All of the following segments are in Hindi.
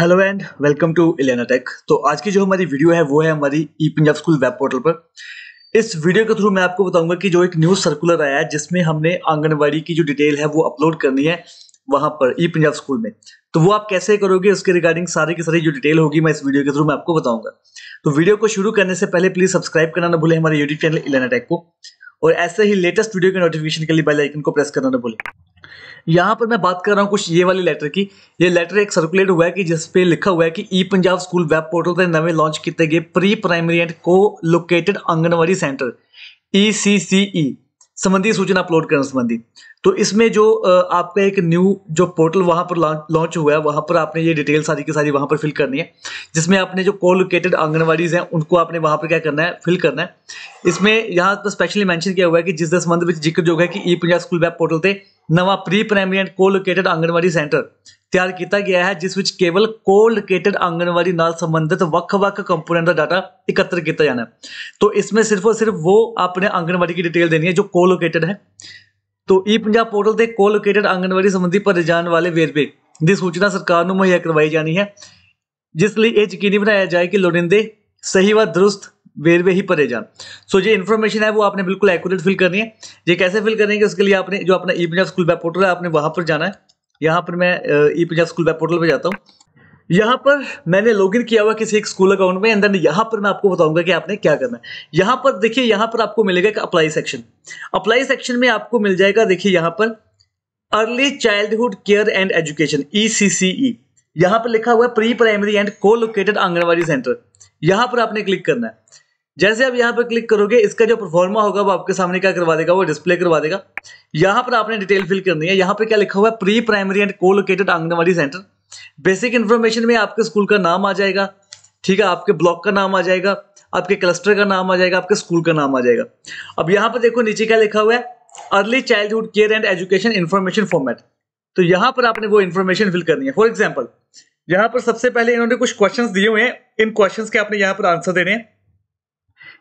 hello and welcome to Elena Tech तो आज की जो हमारी वीडियो है वो है हमारी E Punjab school web portal पर इस वीडियो के थ्रू मैं आपको बताऊंगा कि जो एक न्यूज़ सर्कुलर आया है जिसमें हमने आंगनबाड़ी की जो डिटेल है वो अपलोड करनी है वहां पर ई पंजाब स्कूल में तो वो आप कैसे करोगे उसके रिगार्डिंग सारी की सारी जो डिटेल होगी मैं इस वीडियो के थ्रू मैं आपको बताऊंगा तो वीडियो को शुरू करने से पहले प्लीज सब्सक्राइब करना ना भूलें हमारे यूट्यूब चैनल इलेना टेक को और ऐसे ही लेटेस्ट वीडियो के नोटिफिकेशन के लिए बेलाइकन को प्रेस करना ना भूलें यहाँ पर मैं बात कर रहा हूँ कुछ ये वाली लेटर की ये लेटर एक सर्कुलेट हुआ है कि जिस पे लिखा हुआ है कि E Punjab school web portal पर नवे लॉन्च किए गए pre primary and co located anganwadi centre E C C E संबंधी सूचना अपलोड करने संबंधी तो इसमें जो आपका एक न्यू जो पोर्टल वहाँ पर लॉन्च हुआ है वहाँ पर आपने ये डिटेल सारी की सारी वहाँ पर फिल करनी है जिसमें आपने जो को लोकेटेड आंगनबाड़ीज़ हैं उनको आपने वहाँ पर क्या करना है फिल करना है इसमें यहाँ पर स्पेशली मैंशन किया हुआ है कि जिस दस संबंध में जिक्र जो है कि E Punjab school web portal से नवा pre primary and co located anganwadi centre तैयार किया गया है जिस विच केवल को ਲੋਕੇਟਡ आंगनबाड़ी ਨਾਲ संबंधित वक् ਵੱਖ ਕੰਪੋਨੈਂਟ ਦਾ ਡਾਟਾ ਇਕੱਤਰ ਕੀਤਾ ਜਾਣਾ तो इसमें सिर्फ और सिर्फ वो अपने आंगनबाड़ी की डिटेल देनी है जो को लोकेटेड है तो ई पंजाब पोर्टल से को ਲੋਕੇਟਡ आंगनबाड़ी संबंधी भरे जाने वाले वेरवे की सूचना सरकार ਨੂੰ मुहैया करवाई जानी है जिसलिए यह यकीनी बनाया जाए कि ਕਿ सही व दुरुस्त वेरवे ही भरे जान सो जो इन्फॉर्मेशन है वो आपने बिल्कुल एक्यूरेट फिल करनी है ये कैसे फिल करेंगे उसके लिए आपने जो अपना E Punjab school web portal है आपने वहाँ पर जाना है यहाँ पर मैं E Punjab school web portal पर जाता हूँ यहाँ पर मैंने लॉग इन किया हुआ किसी एक स्कूल अकाउंट में एंड देन यहाँ पर मैं आपको बताऊंगा कि आपने क्या करना है यहाँ पर देखिए यहाँ पर आपको मिलेगा एक अप्लाई सेक्शन अप्लाई सेक्शन में आपको मिल जाएगा देखिए यहाँ पर early childhood care and education E C C E यहाँ पर लिखा हुआ है pre primary and co located anganwadi centre यहाँ पर आपने क्लिक करना है जैसे आप यहाँ पर क्लिक करोगे इसका जो परफॉर्मा होगा वो आपके सामने क्या करवा देगा वो डिस्प्ले करवा देगा यहाँ पर आपने डिटेल फिल करनी है यहाँ पर क्या लिखा हुआ है pre primary and co located anganwadi centre basic information में आपके स्कूल का नाम आ जाएगा ठीक है आपके ब्लॉक का नाम आ जाएगा आपके क्लस्टर का नाम आ जाएगा आपके स्कूल का नाम आ जाएगा अब यहाँ पर देखो नीचे क्या लिखा हुआ है early childhood care and education information format तो यहाँ पर आपने वो इन्फॉर्मेशन फिल करनी है फॉर एग्जाम्पल यहाँ पर सबसे पहले इन्होंने कुछ क्वेश्चन दिए हुए हैं इन क्वेश्चन के आपने यहाँ पर आंसर देने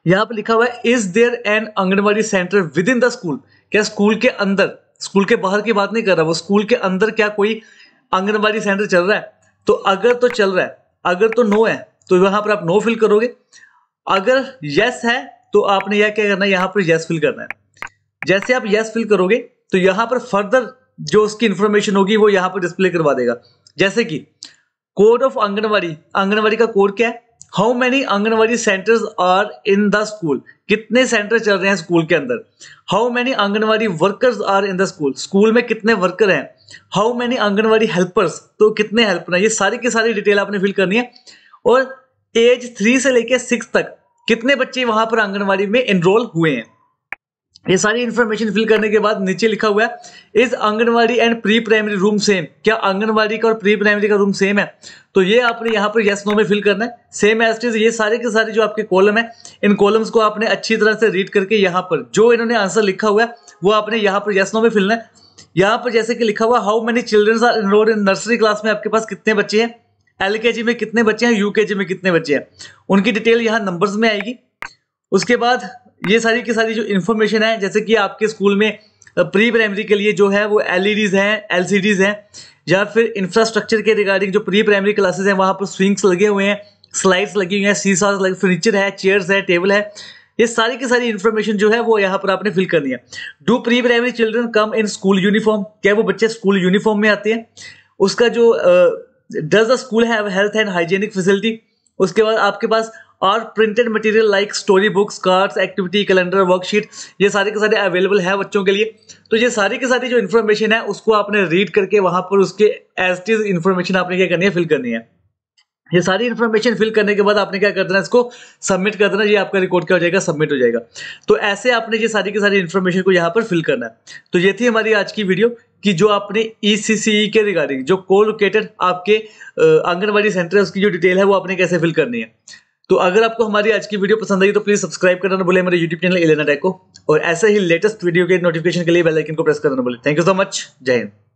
यहाँ पर लिखा हुआ है is there an anganwadi centre within the school क्या स्कूल के अंदर स्कूल के बाहर की बात नहीं कर रहा वो स्कूल के अंदर क्या कोई आंगनबाड़ी सेंटर चल रहा है तो अगर तो चल रहा है अगर तो नो है तो वहां पर आप नो फिल करोगे अगर यस है तो आपने यह क्या करना है यहां पर यस फिल करना है जैसे आप यस फिल करोगे तो यहां पर फर्दर जो उसकी इंफॉर्मेशन होगी वो यहां पर डिस्प्ले करवा देगा जैसे कि कोड ऑफ आंगनबाड़ी आंगनबाड़ी का कोड क्या है how many anganwadi centres are in the school कितने सेंटर चल रहे हैं स्कूल के अंदर how many anganwadi workers are in the school school में कितने वर्कर हैं हाउ मेनी आंगनबाड़ी हेल्पर्स तो कितने हेल्पर हैं ये सारी की सारी डिटेल आपने फिल करनी है और एज थ्री से लेकर सिक्स तक कितने बच्चे वहां पर आंगनबाड़ी में एनरोल हुए हैं ये सारी इन्फॉर्मेशन फिल करने के बाद नीचे लिखा हुआ है is anganwadi and pre primary room same क्या आंगनवाड़ी का और प्री प्राइमरी का रूम सेम है तो ये आपने यहाँ पर यस नो में फिल करना है सेम एस टीज ये सारे के सारे जो आपके कॉलम है इन कॉलम्स को आपने अच्छी तरह से रीड करके यहाँ पर जो इन्होंने आंसर लिखा हुआ है वो आपने यहाँ पर यस नो में फिलना है यहाँ पर जैसे कि लिखा हुआ how many children are enrolled in nursery class में आपके पास कितने बच्चे हैं एल में कितने बच्चे हैं यू में कितने बच्चे हैं उनकी डिटेल यहाँ नंबर्स में आएगी उसके बाद ये सारी की सारी जो इन्फॉर्मेशन है जैसे कि आपके स्कूल में प्री प्राइमरी के लिए जो है वो एल e हैं एल हैं या फिर इंफ्रास्ट्रक्चर के रिगार्डिंग जो प्री प्राइमरी क्लासेस हैं वहाँ पर स्विंग्स लगे हुए हैं स्लाइड्स लगी हुई हैं सॉस लगे फर्नीचर है चेयर्स है टेबल है ये सारी की सारी इन्फॉर्मेशन जो है वो यहाँ पर आपने फिल करनी है do pre primary children come in school uniform क्या वो बच्चे स्कूल यूनिफॉर्म में आते हैं उसका जो does the school have health and hygienic facility उसके बाद आपके पास और printed material like story books cards activity calendar worksheet ये सारे के सारे अवेलेबल है बच्चों के लिए तो ये सारी के सारी जो इन्फॉर्मेशन है उसको आपने रीड करके वहाँ पर उसके एज टीज इन्फॉर्मेशन आपने क्या करनी है फिल करनी है ये सारी इन्फॉर्मेशन फिल करने के बाद आपने क्या कर देना इसको सबमिट कर देना ये आपका रिकॉर्ड क्या हो जाएगा सबमिट हो जाएगा तो ऐसे आपने ये सारी की सारी इन्फॉर्मेशन को यहाँ पर फिल करना है तो ये थी हमारी आज की वीडियो कि जो आपने ई e e के रिगार्डिंग जो को लोकेटेड आपके आंगनबाड़ी सेंटर है उसकी जो डिटेल है वो आपने कैसे फिल करनी है तो अगर आपको हमारी आज की वीडियो पसंद आई तो प्लीज सब्सक्राइब करना बोले हमारे यूट्यूब चैनल एलेना टेको और ऐसे ही लेटेस्ट वीडियो के नोटिफिकेशन के लिए बेल आइकन को प्रेस करना बोले थैंक यू सो मच जय हिंद